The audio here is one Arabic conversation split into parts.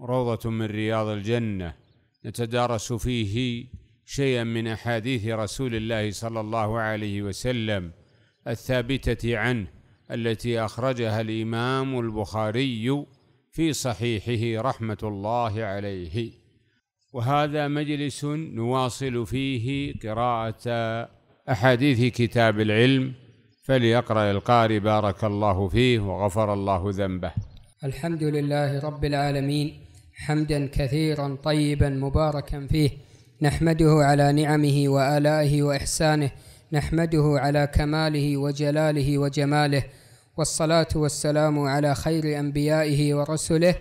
روضة من رياض الجنة نتدارس فيه شيئا من أحاديث رسول الله صلى الله عليه وسلم الثابتة عنه التي أخرجها الإمام البخاري في صحيحه رحمة الله عليه وهذا مجلس نواصل فيه قراءة أحاديث كتاب العلم فليقرأ القارئ بارك الله فيه وغفر الله ذنبه الحمد لله رب العالمين حمدا كثيرا طيبا مباركا فيه نحمده على نعمه والائه واحسانه نحمده على كماله وجلاله وجماله والصلاه والسلام على خير انبيائه ورسله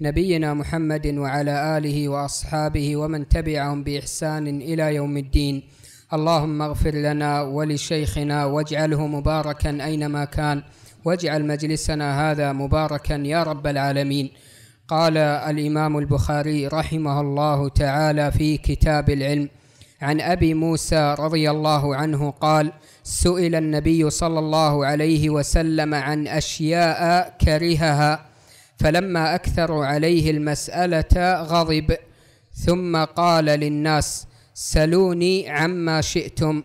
نبينا محمد وعلى اله واصحابه ومن تبعهم باحسان الى يوم الدين اللهم اغفر لنا ولشيخنا واجعله مباركا اينما كان واجعل مجلسنا هذا مباركا يا رب العالمين قال الامام البخاري رحمه الله تعالى في كتاب العلم عن ابي موسى رضي الله عنه قال سئل النبي صلى الله عليه وسلم عن اشياء كرهها فلما اكثروا عليه المساله غضب ثم قال للناس سلوني عما شئتم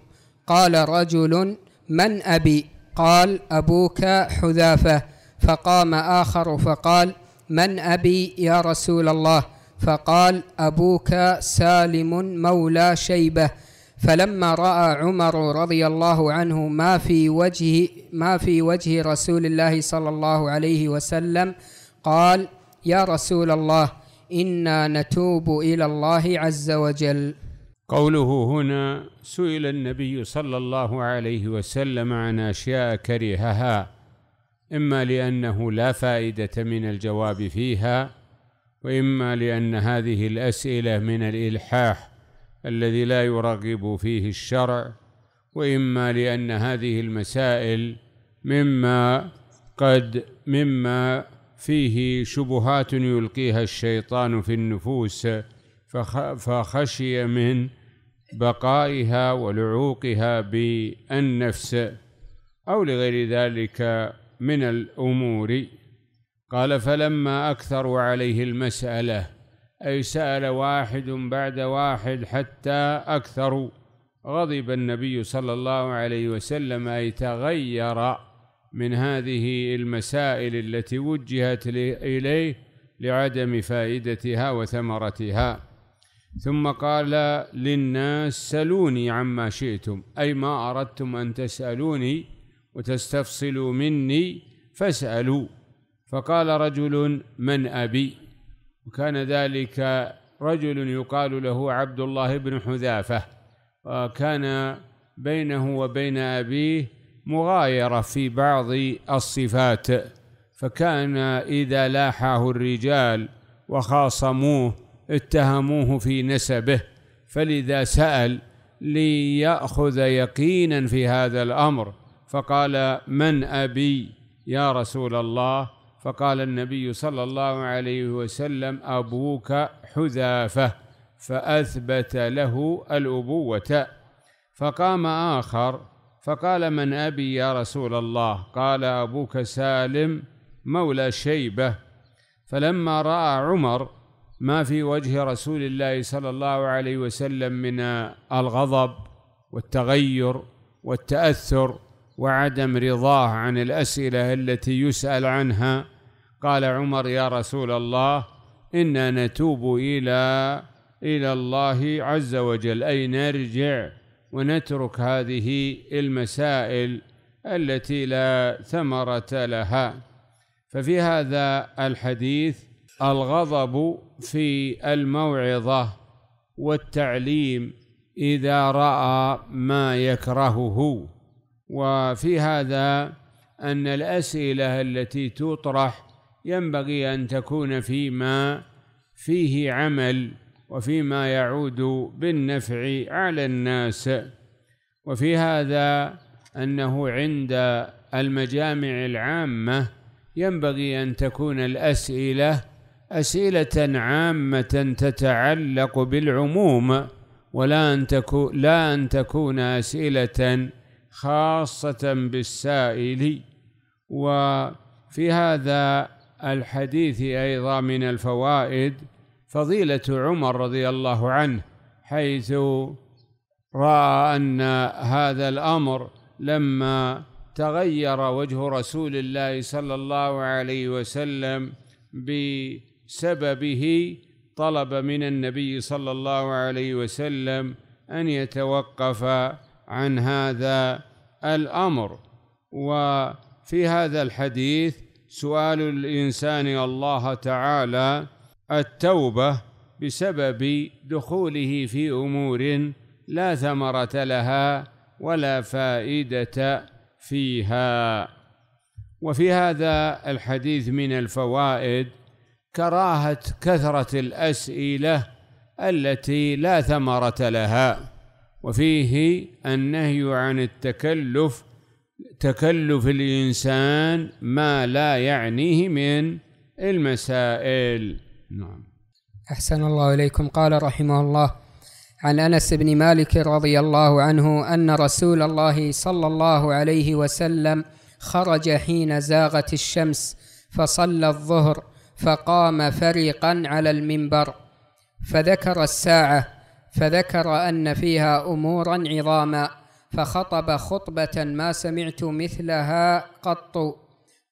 قال رجل من ابي قال أبوك حذافة فقام آخر فقال من أبي يا رسول الله فقال أبوك سالم مولى شيبة فلما راى عمر رضي الله عنه ما في وجه ما في وجه رسول الله صلى الله عليه وسلم قال يا رسول الله انا نتوب الى الله عز وجل قوله هنا سئل النبي صلى الله عليه وسلم عن أشياء كرهها إما لأنه لا فائدة من الجواب فيها وإما لأن هذه الأسئلة من الإلحاح الذي لا يرغب فيه الشرع وإما لأن هذه المسائل مما قد مما فيه شبهات يلقيها الشيطان في النفوس فخشي من بقائها ولعوقها بالنفس أو لغير ذلك من الأمور قال فلما أكثروا عليه المسألة أي سأل واحد بعد واحد حتى أكثروا غضب النبي صلى الله عليه وسلم أي تغير من هذه المسائل التي وجهت إليه لعدم فائدتها وثمرتها ثم قال للناس سلوني عما شئتم أي ما أردتم أن تسألوني وتستفصلوا مني فاسألوا فقال رجل من أبي وكان ذلك رجل يقال له عبد الله بن حذافة وكان بينه وبين أبيه مغايرة في بعض الصفات فكان إذا لاحاه الرجال وخاصموه اتهموه في نسبه فلذا سأل ليأخذ يقينا في هذا الأمر فقال من أبي يا رسول الله فقال النبي صلى الله عليه وسلم أبوك حذافة فأثبت له الأبوة فقام آخر فقال من أبي يا رسول الله قال أبوك سالم مولى شيبة فلما رأى عمر ما في وجه رسول الله صلى الله عليه وسلم من الغضب والتغير والتاثر وعدم رضاه عن الاسئله التي يسال عنها قال عمر يا رسول الله انا نتوب الى الى الله عز وجل اي نرجع ونترك هذه المسائل التي لا ثمره لها ففي هذا الحديث الغضب في الموعظة والتعليم إذا رأى ما يكرهه وفي هذا أن الأسئلة التي تطرح ينبغي أن تكون فيما فيه عمل وفيما يعود بالنفع على الناس وفي هذا أنه عند المجامع العامة ينبغي أن تكون الأسئلة أسئلة عامة تتعلق بالعموم ولا أن تكون لا أن تكون أسئلة خاصة بالسائل وفي هذا الحديث أيضا من الفوائد فضيلة عمر رضي الله عنه حيث رأى أن هذا الأمر لما تغير وجه رسول الله صلى الله عليه وسلم ب سببه طلب من النبي صلى الله عليه وسلم أن يتوقف عن هذا الأمر وفي هذا الحديث سؤال الإنسان الله تعالى التوبة بسبب دخوله في أمور لا ثمرة لها ولا فائدة فيها وفي هذا الحديث من الفوائد كراهة كثرة الأسئلة التي لا ثمرة لها وفيه النهي عن التكلف تكلف الإنسان ما لا يعنيه من المسائل نعم أحسن الله إليكم قال رحمه الله عن أنس بن مالك رضي الله عنه أن رسول الله صلى الله عليه وسلم خرج حين زاغت الشمس فصلى الظهر فقام فريقا على المنبر فذكر الساعة فذكر أن فيها أمورا عظاما فخطب خطبة ما سمعت مثلها قط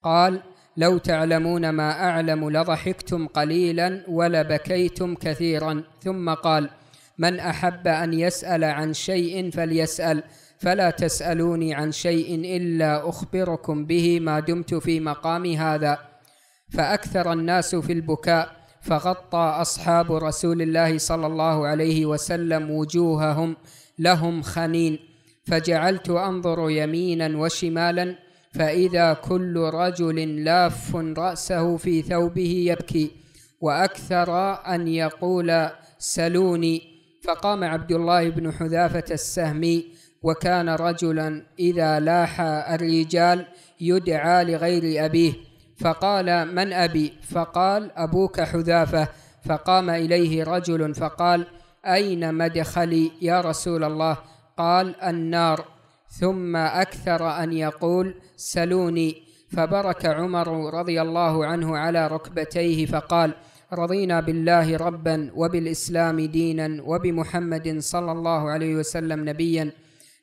قال لو تعلمون ما أعلم لضحكتم قليلا ولبكيتم كثيرا ثم قال من أحب أن يسأل عن شيء فليسأل فلا تسألوني عن شيء إلا أخبركم به ما دمت في مقام هذا فأكثر الناس في البكاء فغطى أصحاب رسول الله صلى الله عليه وسلم وجوههم لهم خنين فجعلت أنظر يمينا وشمالا فإذا كل رجل لاف رأسه في ثوبه يبكي وأكثر أن يقول سلوني فقام عبد الله بن حذافة السهمي وكان رجلا إذا لاح الرجال يدعى لغير أبيه فقال من أبي فقال أبوك حذافة فقام إليه رجل فقال أين مدخلي يا رسول الله قال النار ثم أكثر أن يقول سلوني فبرك عمر رضي الله عنه على ركبتيه فقال رضينا بالله ربا وبالإسلام دينا وبمحمد صلى الله عليه وسلم نبيا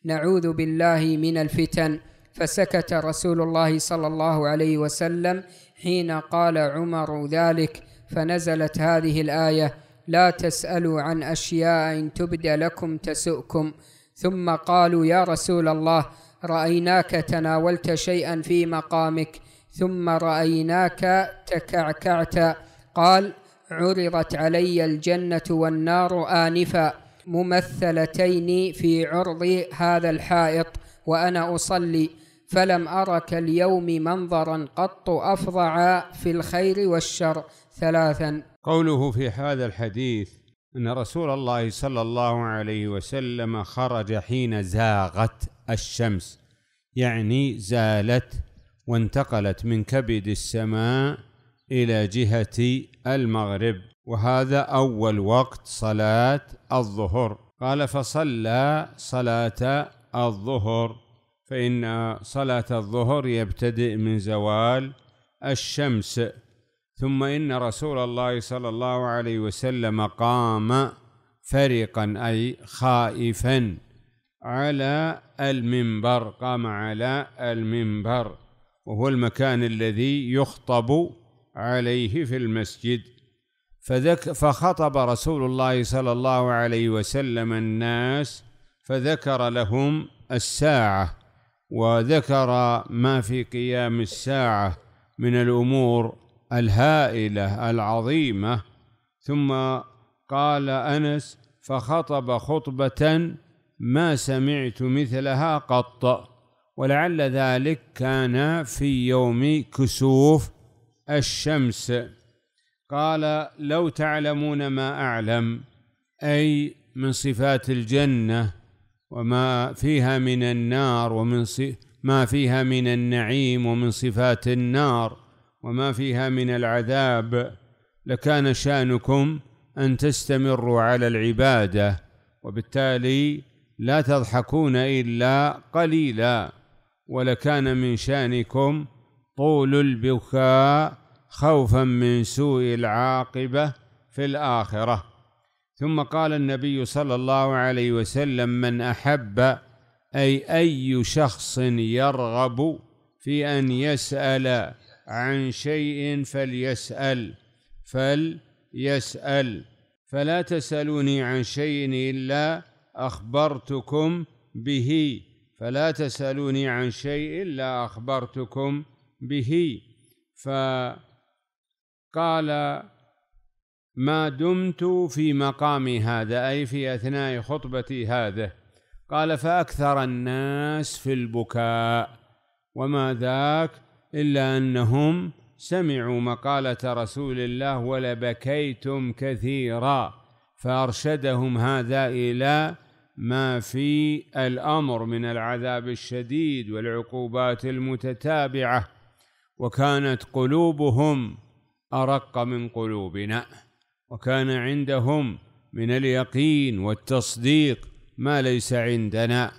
نعوذ بالله من الفتن فسكت رسول الله صلى الله عليه وسلم حين قال عمر ذلك فنزلت هذه الايه لا تسالوا عن اشياء ان تبدى لكم تسؤكم ثم قالوا يا رسول الله رايناك تناولت شيئا في مقامك ثم رايناك تكعكعت قال عرضت علي الجنه والنار انفا ممثلتين في عرض هذا الحائط وانا اصلي فلم أرك كاليوم منظرا قط أفظع في الخير والشر ثلاثا قوله في هذا الحديث أن رسول الله صلى الله عليه وسلم خرج حين زاغت الشمس يعني زالت وانتقلت من كبد السماء إلى جهة المغرب وهذا أول وقت صلاة الظهر قال فصلى صلاة الظهر فإن صلاة الظهر يبتدئ من زوال الشمس ثم إن رسول الله صلى الله عليه وسلم قام فرقا أي خائفا على المنبر قام على المنبر وهو المكان الذي يخطب عليه في المسجد فذك فخطب رسول الله صلى الله عليه وسلم الناس فذكر لهم الساعه وذكر ما في قيام الساعه من الامور الهائله العظيمه ثم قال انس فخطب خطبه ما سمعت مثلها قط ولعل ذلك كان في يوم كسوف الشمس قال لو تعلمون ما اعلم اي من صفات الجنه وما فيها من النار ومن ما فيها من النعيم ومن صفات النار وما فيها من العذاب لكان شانكم ان تستمروا على العباده وبالتالي لا تضحكون الا قليلا ولكان من شانكم طول البكاء خوفا من سوء العاقبه في الاخره ثم قال النبي صلى الله عليه وسلم من أحب أي أي شخص يرغب في أن يسأل عن شيء فليسأل فليسأل فلا تسألوني عن شيء إلا أخبرتكم به فلا تسألوني عن شيء إلا أخبرتكم به فقال ما دمت في مقامي هذا أي في أثناء خطبتي هذا قال فأكثر الناس في البكاء وما ذاك إلا أنهم سمعوا مقالة رسول الله ولبكيتم كثيرا فأرشدهم هذا إلى ما في الأمر من العذاب الشديد والعقوبات المتتابعة وكانت قلوبهم أرق من قلوبنا وكان عندهم من اليقين والتصديق ما ليس عندنا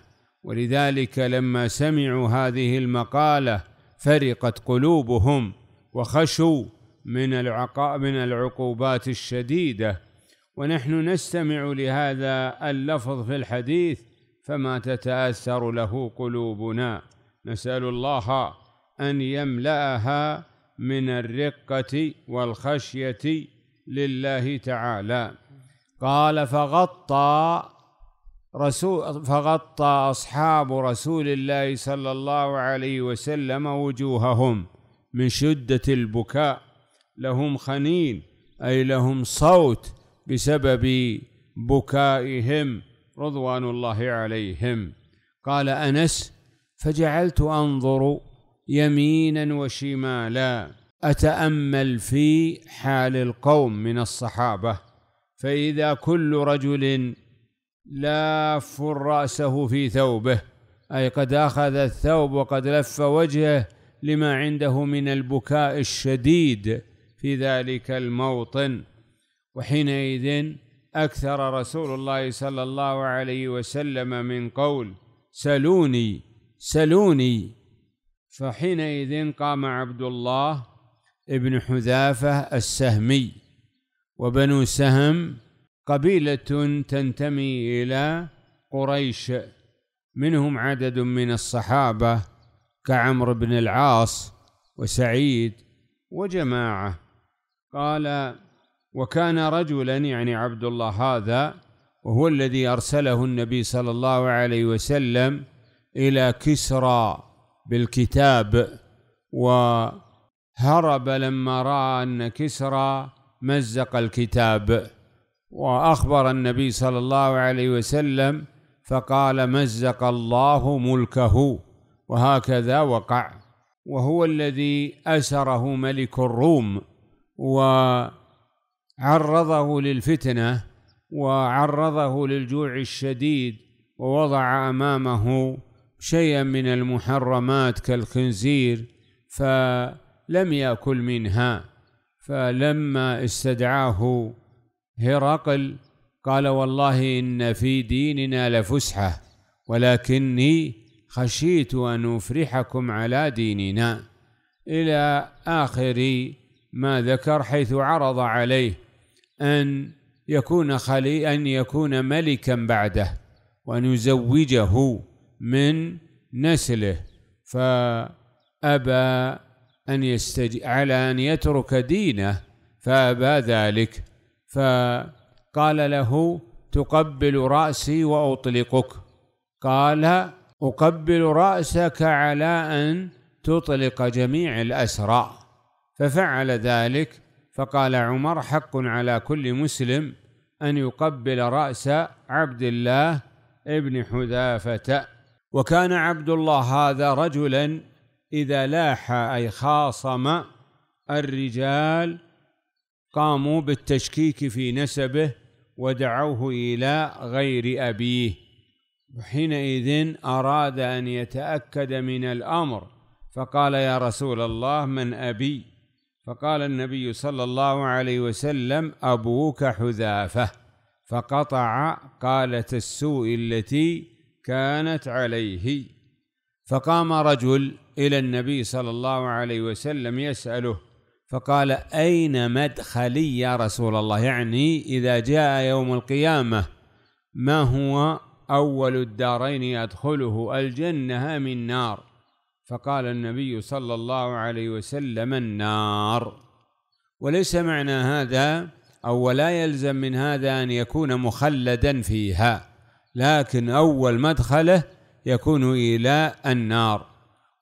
ولذلك لما سمعوا هذه المقاله فرقت قلوبهم وخشوا من من العقوبات الشديده ونحن نستمع لهذا اللفظ في الحديث فما تتاثر له قلوبنا نسال الله ان يملاها من الرقه والخشيه لله تعالى قال فغطى رسول فغطى أصحاب رسول الله صلى الله عليه وسلم وجوههم من شدة البكاء لهم خنين أي لهم صوت بسبب بكائهم رضوان الله عليهم قال أنس فجعلت أنظر يمينا وشمالا اتامل في حال القوم من الصحابه فاذا كل رجل لاف راسه في ثوبه اي قد اخذ الثوب وقد لف وجهه لما عنده من البكاء الشديد في ذلك الموطن وحينئذ اكثر رسول الله صلى الله عليه وسلم من قول سلوني سلوني فحينئذ قام عبد الله ابن حذافة السهمي وبنو سهم قبيلة تنتمي إلى قريش منهم عدد من الصحابة كعمرو بن العاص وسعيد وجماعة قال وكان رجلا يعني عبد الله هذا وهو الذي أرسله النبي صلى الله عليه وسلم إلى كسرى بالكتاب و هرب لما راى ان كسرى مزق الكتاب واخبر النبي صلى الله عليه وسلم فقال مزق الله ملكه وهكذا وقع وهو الذي اسره ملك الروم وعرضه للفتنه وعرضه للجوع الشديد ووضع امامه شيئا من المحرمات كالخنزير ف لم يأكل منها فلما استدعاه هرقل قال والله إن في ديننا لفسحة ولكني خشيت أن أفرحكم على ديننا إلى آخر ما ذكر حيث عرض عليه أن يكون خلي أن يكون ملكا بعده وأن يزوجه من نسله فأبى أن يستج... على أن يترك دينه فأبى ذلك فقال له تقبل رأسي وأطلقك قال أقبل رأسك على أن تطلق جميع الأسرى ففعل ذلك فقال عمر حق على كل مسلم أن يقبل رأس عبد الله ابن حذافة وكان عبد الله هذا رجلا إذا لاح أي خاصم الرجال قاموا بالتشكيك في نسبه ودعوه إلى غير أبيه وحينئذ أراد أن يتأكد من الأمر فقال يا رسول الله من أبي فقال النبي صلى الله عليه وسلم أبوك حذافة فقطع قالة السوء التي كانت عليه فقام رجل إلى النبي صلى الله عليه وسلم يسأله فقال أين مدخلي يا رسول الله يعني إذا جاء يوم القيامة ما هو أول الدارين يدخله الجنة من نار فقال النبي صلى الله عليه وسلم النار وليس معنى هذا أو لا يلزم من هذا أن يكون مخلدا فيها لكن أول مدخله يكون إلى النار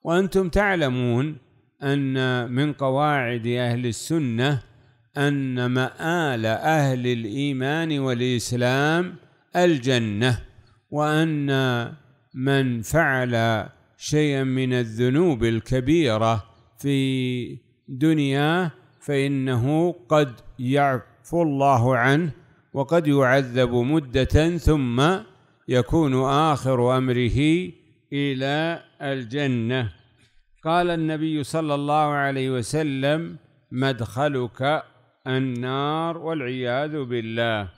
وأنتم تعلمون أن من قواعد أهل السنة أن مآل أهل الإيمان والإسلام الجنة وأن من فعل شيئا من الذنوب الكبيرة في دنياه فإنه قد يعفو الله عنه وقد يعذب مدة ثم يكون آخر أمره إلى الجنة قال النبي صلى الله عليه وسلم مدخلك النار والعياذ بالله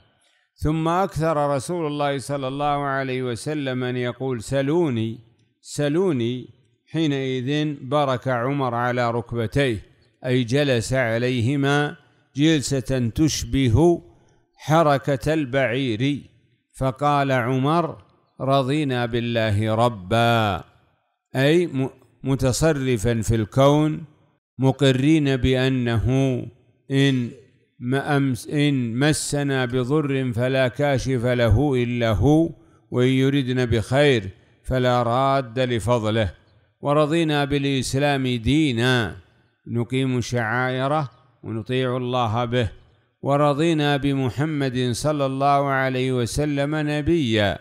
ثم أكثر رسول الله صلى الله عليه وسلم أن يقول سلوني سلوني حينئذ برك عمر على ركبتيه أي جلس عليهما جلسة تشبه حركة البعير فقال عمر رضينا بالله ربا أي متصرفا في الكون مقرين بأنه إن أمس إن مسنا بضر فلا كاشف له إلا هو وإن يردنا بخير فلا راد لفضله ورضينا بالإسلام دينا نقيم شعائره ونطيع الله به ورضينا بمحمد صلى الله عليه وسلم نبيا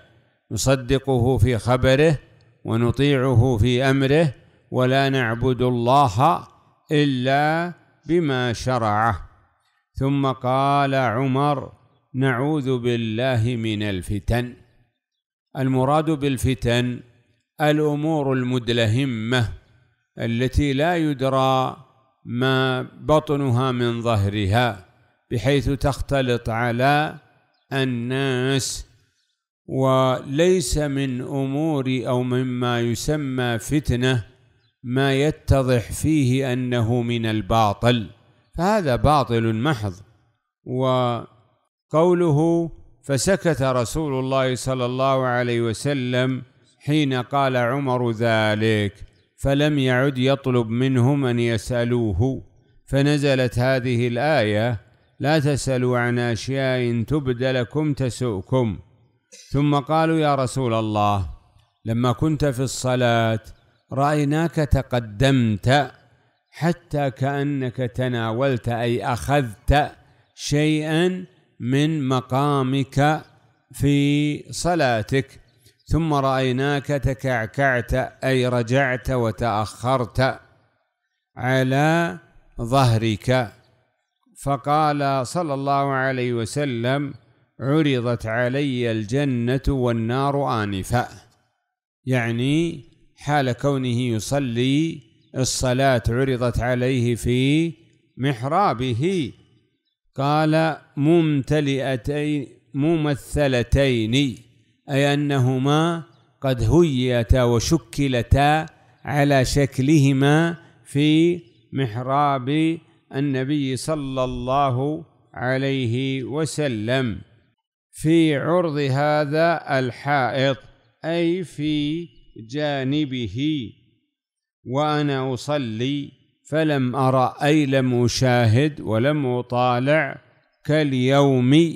نصدقه في خبره ونطيعه في أمره ولا نعبد الله إلا بما شرعه ثم قال عمر نعوذ بالله من الفتن المراد بالفتن الأمور المدلهمة التي لا يدرى ما بطنها من ظهرها بحيث تختلط على الناس وليس من امور او مما يسمى فتنه ما يتضح فيه انه من الباطل فهذا باطل محض وقوله فسكت رسول الله صلى الله عليه وسلم حين قال عمر ذلك فلم يعد يطلب منهم ان يسالوه فنزلت هذه الايه لا تسألوا عن أشياء تبد لكم تسؤكم ثم قالوا يا رسول الله لما كنت في الصلاة رأيناك تقدمت حتى كأنك تناولت أي أخذت شيئا من مقامك في صلاتك ثم رأيناك تكعكعت أي رجعت وتأخرت على ظهرك فقال صلى الله عليه وسلم عرضت علي الجنة والنار آنفا يعني حال كونه يصلي الصلاة عرضت عليه في محرابه قال ممتلئتين ممثلتين أي أنهما قد هيتا وشكلتا على شكلهما في محراب النبي صلى الله عليه وسلم في عرض هذا الحائط أي في جانبه وأنا أصلي فلم أرى أي لم أشاهد ولم أطالع كاليوم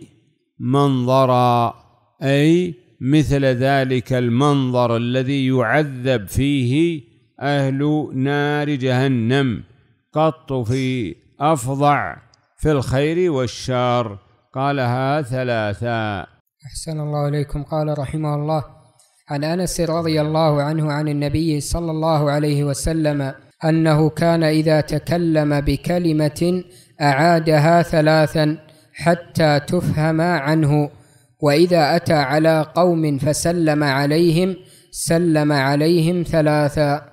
منظرا أي مثل ذلك المنظر الذي يعذب فيه أهل نار جهنم قط في أفظع في الخير والشر قالها ثلاثا أحسن الله إليكم قال رحمه الله عن أنس رضي الله عنه عن النبي صلى الله عليه وسلم أنه كان إذا تكلم بكلمة أعادها ثلاثا حتى تفهم عنه وإذا أتى على قوم فسلم عليهم سلم عليهم ثلاثا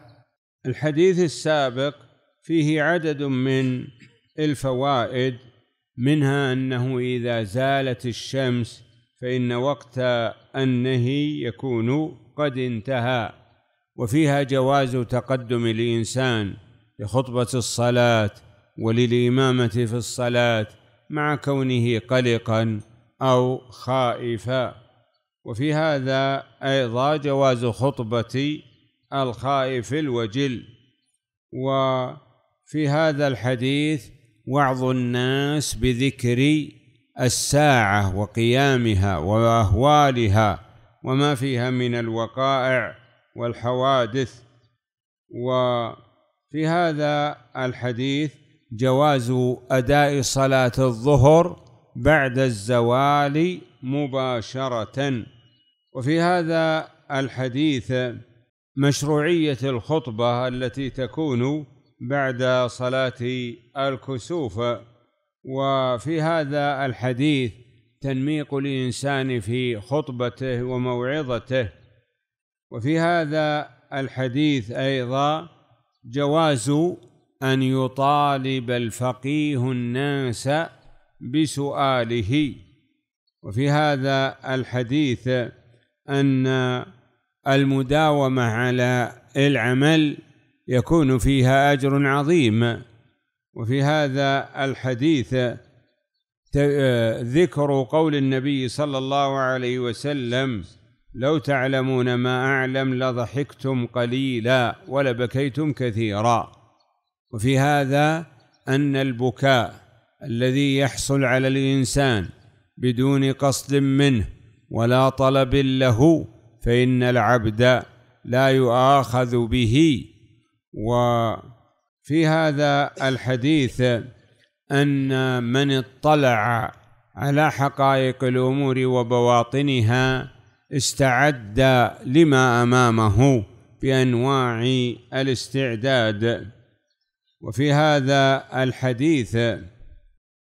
الحديث السابق فيه عدد من الفوائد منها أنه إذا زالت الشمس فإن وقت النهي يكون قد انتهى وفيها جواز تقدم الإنسان لخطبة الصلاة وللإمامة في الصلاة مع كونه قلقا أو خائفا وفي هذا أيضا جواز خطبة الخائف الوجل وفي هذا الحديث وعظ الناس بذكر الساعة وقيامها وأهوالها وما فيها من الوقائع والحوادث وفي هذا الحديث جواز أداء صلاة الظهر بعد الزوال مباشرة وفي هذا الحديث مشروعية الخطبة التي تكون بعد صلاة الكسوف وفي هذا الحديث تنميق الإنسان في خطبته وموعظته وفي هذا الحديث أيضا جواز أن يطالب الفقيه الناس بسؤاله وفي هذا الحديث أن المداومة على العمل يكون فيها أجر عظيم وفي هذا الحديث ذكر قول النبي صلى الله عليه وسلم لو تعلمون ما أعلم لضحكتم قليلا ولبكيتم كثيرا وفي هذا أن البكاء الذي يحصل على الإنسان بدون قصد منه ولا طلب له فإن العبد لا يؤاخذ به وفي هذا الحديث أن من اطلع على حقائق الأمور وبواطنها استعد لما أمامه بأنواع الاستعداد وفي هذا الحديث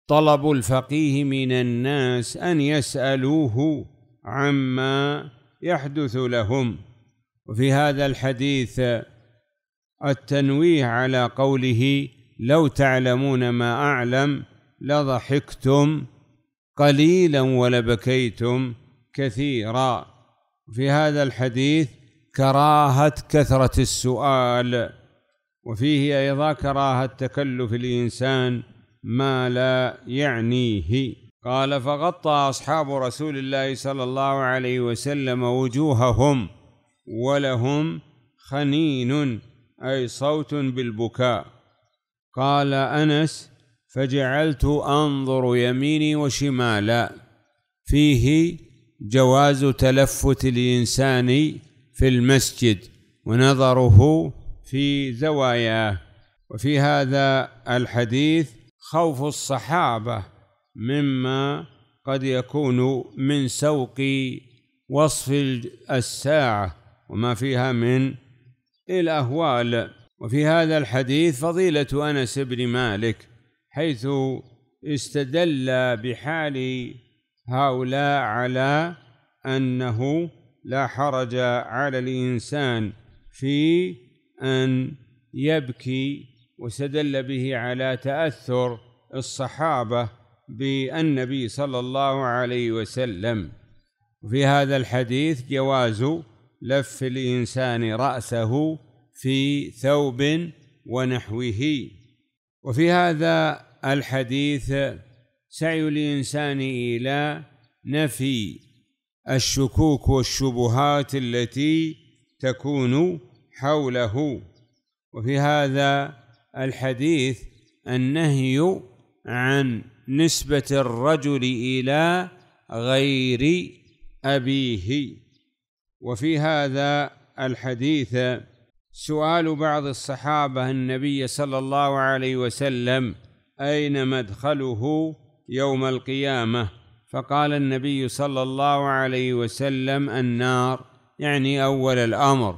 طلب الفقيه من الناس أن يسألوه عما يحدث لهم وفي هذا الحديث التنويه على قوله لو تعلمون ما أعلم لضحكتم قليلا ولبكيتم كثيرا في هذا الحديث كراهة كثرة السؤال وفيه أيضا كراهة تكلف الإنسان ما لا يعنيه قال فغطى أصحاب رسول الله صلى الله عليه وسلم وجوههم ولهم خنين أي صوت بالبكاء قال أنس فجعلت أنظر يميني وشمالا فيه جواز تلفت الإنسان في المسجد ونظره في زواياه وفي هذا الحديث خوف الصحابة مما قد يكون من سوق وصف الساعة وما فيها من الأهوال وفي هذا الحديث فضيلة أنس بن مالك حيث استدل بحال هؤلاء على أنه لا حرج على الإنسان في أن يبكي واستدل به على تأثر الصحابة بالنبي صلى الله عليه وسلم وفي هذا الحديث جواز لف الإنسان رأسه في ثوب ونحوه وفي هذا الحديث سعي الإنسان إلى نفي الشكوك والشبهات التي تكون حوله وفي هذا الحديث النهي عن نسبة الرجل إلى غير أبيه وفي هذا الحديث سؤال بعض الصحابه النبي صلى الله عليه وسلم اين مدخله يوم القيامه فقال النبي صلى الله عليه وسلم النار يعني اول الامر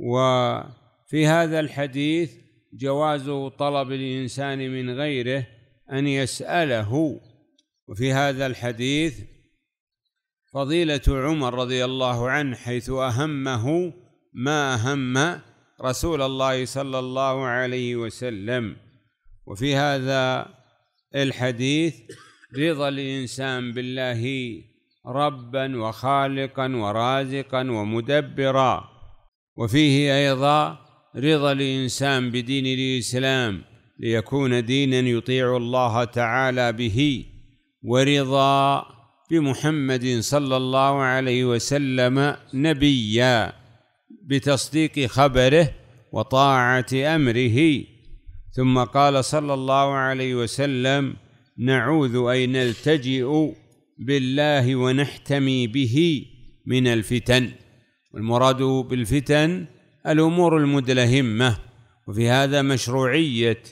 وفي هذا الحديث جواز طلب الانسان من غيره ان يساله وفي هذا الحديث فضيلة عمر رضي الله عنه حيث أهمه ما أهم رسول الله صلى الله عليه وسلم وفي هذا الحديث رضا الإنسان بالله ربا وخالقا ورازقا ومدبرا وفيه أيضا رضا الإنسان بدين الإسلام ليكون دينا يطيع الله تعالى به ورضا بمحمد صلى الله عليه وسلم نبيا بتصديق خبره وطاعة أمره ثم قال صلى الله عليه وسلم نعوذ أي نلتجئ بالله ونحتمي به من الفتن والمراد بالفتن الأمور المدلهمة وفي هذا مشروعية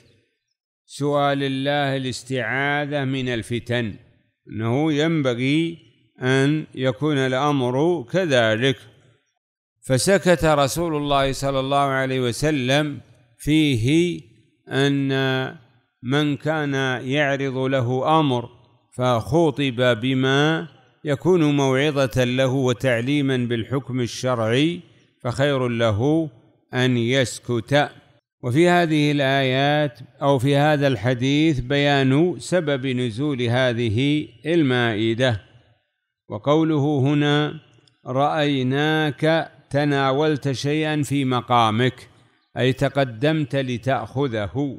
سؤال الله الاستعاذة من الفتن أنه ينبغي أن يكون الأمر كذلك فسكت رسول الله صلى الله عليه وسلم فيه أن من كان يعرض له أمر فخوطب بما يكون موعظة له وتعليما بالحكم الشرعي فخير له أن يسكت وفي هذه الآيات أو في هذا الحديث بيان سبب نزول هذه المائدة وقوله هنا رأيناك تناولت شيئا في مقامك أي تقدمت لتأخذه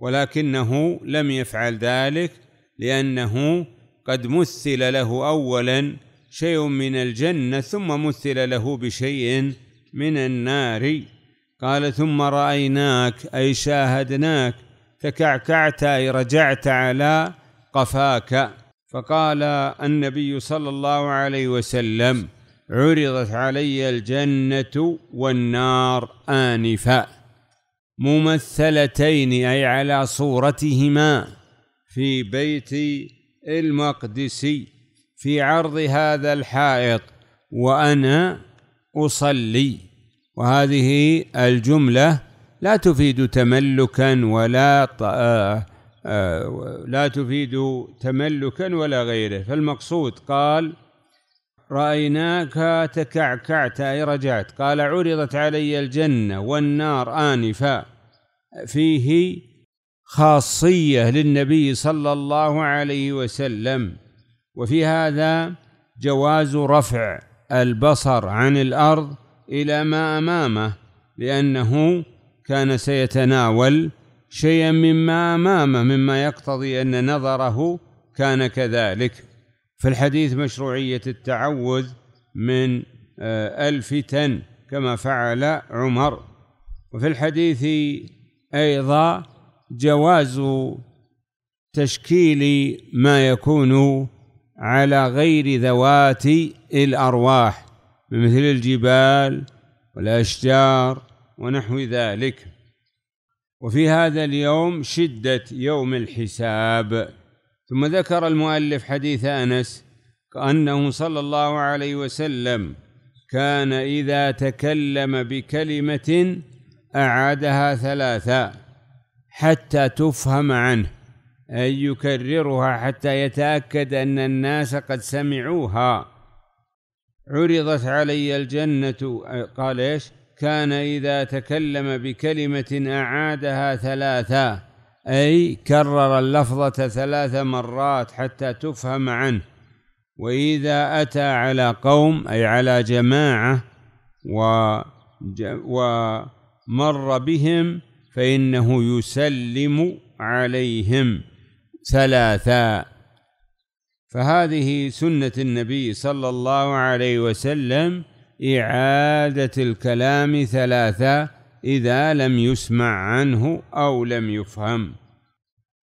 ولكنه لم يفعل ذلك لأنه قد مثل له أولا شيء من الجنة ثم مثل له بشيء من النار قال ثم رأيناك أي شاهدناك تكعكعت أي رجعت على قفاك فقال النبي صلى الله عليه وسلم عرضت علي الجنة والنار آنفا ممثلتين أي على صورتهما في بيت المقدس في عرض هذا الحائط وأنا أصلي وهذه الجملة لا تفيد تملكا ولا آه، آه، لا تفيد تملكا ولا غيره فالمقصود قال رأيناك تكعكعت أي رجعت قال عرضت علي الجنة والنار آنفا فيه خاصية للنبي صلى الله عليه وسلم وفي هذا جواز رفع البصر عن الأرض إلى ما أمامه لأنه كان سيتناول شيئا مما أمامه مما يقتضي أن نظره كان كذلك في الحديث مشروعية التعوذ من آه، الفتن كما فعل عمر وفي الحديث أيضا جواز تشكيل ما يكون على غير ذوات الأرواح بمثل الجبال والأشجار ونحو ذلك وفي هذا اليوم شدة يوم الحساب ثم ذكر المؤلف حديث أنس أنه صلى الله عليه وسلم كان إذا تكلم بكلمة أعادها ثلاثا حتى تفهم عنه أي يكررها حتى يتأكد أن الناس قد سمعوها عرضت علي الجنة قال ايش كان إذا تكلم بكلمة أعادها ثلاثا أي كرر اللفظة ثلاث مرات حتى تفهم عنه وإذا أتى على قوم أي على جماعة و ومر بهم فإنه يسلم عليهم ثلاثا فهذه سنة النبي صلى الله عليه وسلم إعادة الكلام ثلاثة إذا لم يسمع عنه أو لم يفهم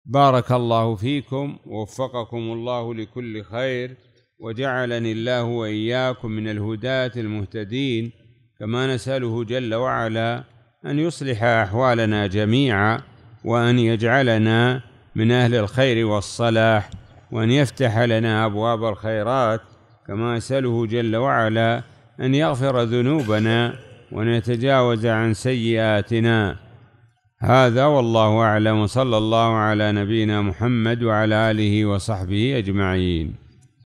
بارك الله فيكم ووفقكم الله لكل خير وجعلني الله وإياكم من الهداة المهتدين كما نسأله جل وعلا أن يصلح أحوالنا جميعا وأن يجعلنا من أهل الخير والصلاح وأن يفتح لنا أبواب الخيرات كما أسأله جل وعلا أن يغفر ذنوبنا وأن يتجاوز عن سيئاتنا هذا والله أعلم صلى الله على نبينا محمد وعلى آله وصحبه أجمعين